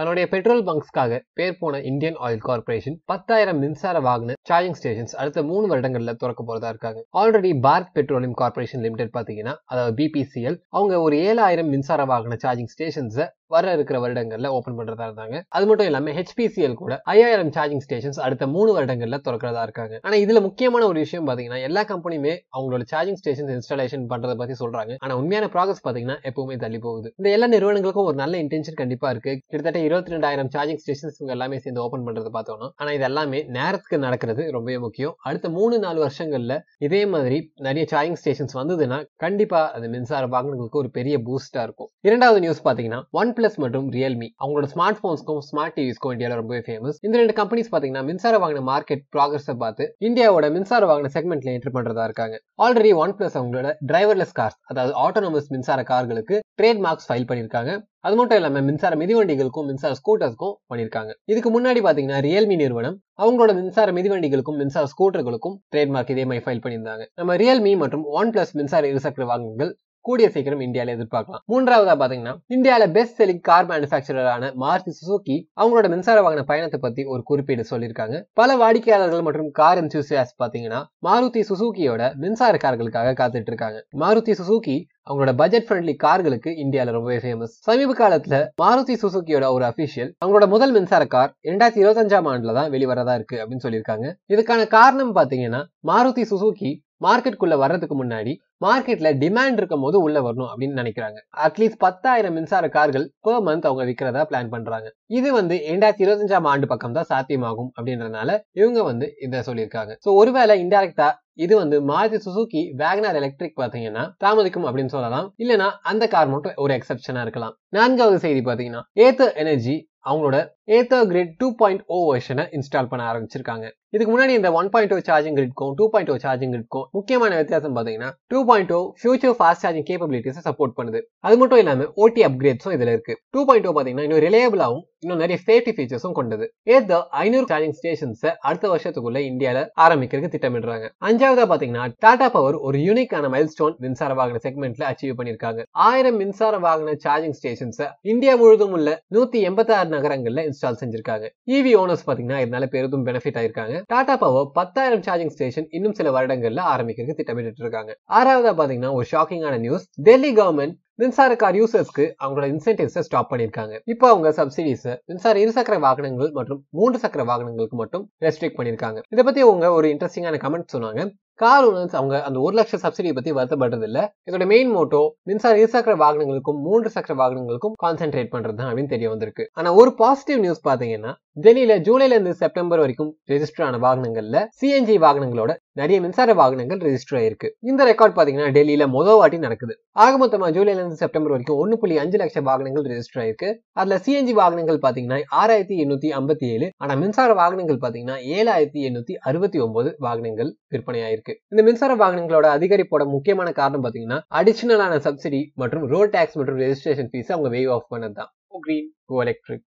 தன்னுடைய பெட்ரோல் பங்க்ஸ்க்காக பேர் போன இந்தியன் ஆயில் கார்பரேஷன் பத்தாயிரம் மின்சார வாகன சார்ஜிங் ஸ்டேஷன்ஸ் அடுத்த மூணு வருடங்கள்ல திறக்க போறதா இருக்காங்க already Bharat petroleum corporation limited பாத்தீங்கன்னா அதாவது பிபிசிஎல் அவங்க ஒரு ஏழாயிரம் மின்சார வாகன சார்ஜிங் ஸ்டேஷன்ஸை வர இருக்கிற வருடங்கள்ல ஓபன் பண்றதா இருந்தாங்க அது மட்டும் இல்லாம ஹெச்பிசிஎல் கூட ஐயாயிரம் சார்ஜிங் ஸ்டேஷன்ஸ் அடுத்த மூணு வருடங்கள்ல திறக்கிறதா இருக்காங்க ஆனா இதுல முக்கியமான ஒரு விஷயம் பாத்தீங்கன்னா எல்லா கம்பெனியுமே அவங்களோட சார்ஜிங் ஸ்டேஷன்ஸ் இன்ஸ்டாலேஷன் பண்றத பத்தி சொல்றாங்க ஆனா உண்மையான ப்ராசஸ் பாத்தீங்கன்னா எப்பவுமே தள்ளி போகுது இந்த எல்லா நிறுவனங்களுக்கும் ஒரு நல்ல இன்டென்ஷன் கண்டிப்பா இருக்கு கிட்டத்தட்ட இருபத்தி ரெண்டாயிரம் சார்ஜிங் ஸ்டேஷன்ஸ் இவங்க எல்லாமே சேர்ந்து ஓபன் பண்றது பார்த்தோம்னா ஆனா இது எல்லாமே நேரத்துக்கு நடக்கிறது ரொம்பவே முக்கியம் அடுத்த மூணு நாலு வருஷங்கள்ல இதே மாதிரி நிறைய சார்ஜிங் ஸ்டேஷன்ஸ் வந்ததுன்னா கண்டிப்பா அது மின்சார வாகனங்களுக்கு ஒரு பெரிய பூஸ்டா இருக்கும் இரண்டாவது நியூஸ் பாத்தீங்கன்னா ஒன் பிளஸ் மற்றும் ரியல்மி அவங்களோட ஸ்மார்ட் போன்ஸ்க்கும் ஸ்மார்ட் டிவிஸ்க்கும் இந்தியாவில் ரொம்பவே ஃபேமஸ் இந்த ரெண்டு கம்பெனிஸ் பார்த்தீங்கன்னா மின்சார வாகன மார்க்கெட் ப்ராகிரஸை பார்த்து இந்தியாவோட மின்சார வாங்கின செக்மெண்ட்ல என்ட்ரி பண்றதா இருக்காங்க ஆல்ரெடி ஒன் பிளஸ் அவங்களோட டிரைவர்லெஸ் கார்ஸ் அதாவது ஆட்டோனமஸ் மின்சார கார்களுக்கு ட்ரேட் மார்க்ஸ் ஃபைல் பண்ணியிருக்காங்க அது மட்டும் இல்லாம மின்சார மிதிவண்டிகளுக்கும் மின்சார ஸ்கூட்டர்ஸ்க்கும் பண்ணியிருக்காங்க இதுக்கு முன்னாடி பாத்தீங்கன்னா ரியல்மி நிறுவனம் அவங்களோட மின்சார மிதிவண்டிகளுக்கும் மின்சார ஸ்கூட்டர்களுக்கும் ட்ரேட்மார்க் இதே மாதிரி ஃபைல் பண்ணியிருந்தாங்க நம்ம ரியல்மி மற்றும் ஒன் பிளஸ் மின்சார இருசக்கர வாகனங்கள் கூடிய சீக்கிரம் இந்தியாவில் எதிர்பார்க்கலாம் மூன்றாவதா பாத்தீங்கன்னா இந்தியாவில பெஸ்ட் செல்லிங் கார் மேனுபேக்சரான மாருதி சுசுகி அவங்களோட மின்சார வாகன பயணத்தை பத்தி ஒரு குறிப்பீடு சொல்லியிருக்காங்க பல வாடிக்கையாளர்கள் மற்றும் கார் என்சூசியாஸ் பாத்தீங்கன்னா மாருதி சுசூக்கியோட மின்சார கார்களுக்காக காத்துட்டு இருக்காங்க மாருதி சுசுகி அவங்களோட பட்ஜெட் ஃப்ரெண்ட்லி கார்களுக்கு இந்தியாவில் ரொம்பவே ஃபேமஸ் சமீப காலத்துல மாருதி சுசுக்கியோட ஒரு அபிஷியல் அவங்களோட முதல் மின்சார கார் இரண்டாயிரத்தி இருபத்தஞ்சாம் ஆண்டுல தான் வெளிவரதா இருக்கு அப்படின்னு சொல்லியிருக்காங்க இதுக்கான காரணம் பாத்தீங்கன்னா மாருதி மார்க்கெட் குள்ள வர்றதுக்கு முன்னாடி மார்க்கெட்ல டிமாண்ட் இருக்கும் போது உள்ள வரணும் அப்படின்னு நினைக்கிறாங்க அட்லீஸ்ட் பத்தாயிரம் மின்சார கார்கள் பெர் மந்த் அவங்க விற்கிறதா பிளான் பண்றாங்க இது வந்து இரண்டாயிரத்தி இருபத்தஞ்சாம் ஆண்டு பக்கம் தான் சாத்தியமாகும் அப்படின்றதுனால இவங்க வந்து இதை சொல்லியிருக்காங்க ஸோ ஒருவேளை இன்டெரக்டா இது வந்து மாருதி சுசுகி வேகனார் எலக்ட்ரிக் பாத்தீங்கன்னா தாமதிக்கும் அப்படின்னு சொல்லலாம் இல்லைன்னா அந்த கார் மட்டும் ஒரு எக்ஸப்ஷனா இருக்கலாம் நான்காவது செய்தி பாத்தீங்கன்னா ஏத்த எனர்ஜி அவங்களோட Ather grid two point O வெர்ஷனை இன்ஸ்டால் பண்ண ஆரம்பிச்சிருக்காங்க இதுக்கு முன்னாடி இந்த ஒன் பாயிண்ட் ஓ சார்ஜிங் கிரிட்கும் டூ பாயிண்ட் ஓ சார்ஜிங் கிரிட்கும் முக்கியமான வித்தியாசம் பார்த்தீங்கன்னா two point O future fast charging கேபிலிட்டிஸை சப்போர்ட் பண்ணுது அது மட்டும் இல்லாமல் ஓடி அப்கிரேட்ஸும் இதில் இருக்கு டூ பாயிண்ட் ஓ பார்த்தீங்கன்னா இன்னும் ரிலேபிளாகவும் இன்னும் நிறைய சேஃப்டி ஃபீச்சர்ஸும் கொண்டது ஏத்த ஐநூறு சார்ஜிங் ஸ்டேஷன்ஸை அடுத்த வருஷத்துக்குள்ள இந்தியாவில் ஆரம்பிக்கிறதுக்கு திட்டமிடுறாங்க அஞ்சாவதா பார்த்தீங்கன்னா டாடா பவர் ஒரு யூனிக்கான மைல் ஸ்டோன் மின்சார வாகன செக்மெண்ட்ல அச்சீவ் பண்ணியிருக்காங்க ஆயிரம் மின்சார வாகன சார்ஜிங் ஸ்டேஷன்ஸை இந்தியா முழுவதும் உள்ள நூத்தி எண்பத்தாறு நகரங்களில் இன்ஸ்டால் செஞ்சிருக்காங்க இவி e ஓனர்ஸ் பாத்தீங்கன்னா இதனால பெரிதும் பெனிஃபிட் ஆயிருக்காங்க டாடா பவர் பத்தாயிரம் சார்ஜிங் ஸ்டேஷன் இன்னும் சில வருடங்கள்ல ஆரம்பிக்கிறதுக்கு திட்டமிட்டு இருக்காங்க ஆறாவதா பாத்தீங்கன்னா ஒரு ஷாக்கிங்கான நியூஸ் டெல்லி கவர்மெண்ட் மின்சார கார் யூசர்ஸ்க்கு அவங்களோட இன்சென்டிவ்ஸை ஸ்டாப் பண்ணியிருக்காங்க இப்போ அவங்க சப்சிடிஸ் மின்சார இருசக்கர வாகனங்கள் மற்றும் மூன்று சக்கர வாகனங்களுக்கு மட்டும் ரெஸ்ட்ரிக்ட் பண்ணியிருக்காங்க இதை பத்தி அவங்க ஒரு இன்ட்ரெஸ்டிங்கான கமெண்ட் சொன்னாங்க கார் ஓனர்ஸ் அவங்க அந்த ஒரு லட்சம் சப்சிடியை பத்தி வருத்தப்படுறது இல்ல இதோட மெயின் மோட்டோ மின்சார இருசக்கர வாகனங்களுக்கும் மூன்று சக்கர வாகனங்களுக்கும் கான்சென்ட்ரேட் பண்றது தான் அப்படின்னு தெரிய வந்திருக்கு ஆனா ஒரு பாசிட்டிவ் நியூஸ் பாத்தீங்கன்னா டெல்லியில ஜூலைல இருந்து செப்டம்பர் வரைக்கும் ரெஜிஸ்டர் ஆன வாகனங்கள்ல சிஎன்ஜி வாகனங்களோட நிறைய மின்சார வாகனங்கள் ரெஜிஸ்டர் ஆயிருக்கு இந்த ரெக்கார்ட் பாத்தீங்கன்னா டெல்லியில முதல் வாட்டி நடக்குது ஆக மொத்தமா ஜூலைல இருந்து செப்டம்பர் வரைக்கும் ஒன்னு புள்ளி அஞ்சு லட்சம் வாகனங்கள் ரெஜிஸ்டர் ஆயிருக்கு அதுல சிஎன்ஜி வாகனங்கள் பாத்தீங்கன்னா ஆறாயிரத்தி எண்ணூத்தி ஐம்பத்தி ஏழு ஆனா மின்சார வாகனங்கள் பாத்தீங்கன்னா ஏழாயிரத்தி எண்ணூத்தி அறுபத்தி ஒன்பது வாகனங்கள் விற்பனை ஆயிருக்கு இருக்கு இந்த மின்சார வாகனங்களோட அதிகரிப்போட முக்கியமான காரணம் பாத்தீங்கன்னா அடிஷனலான சப்சிடி மற்றும் ரோட் டேக்ஸ் மற்றும் ரெஜிஸ்ட்ரேஷன் ஃபீஸ் அவங்க வேவ் ஆஃப் பண்ணது தான் கிரீன் கோ எலக்ட்ரிக்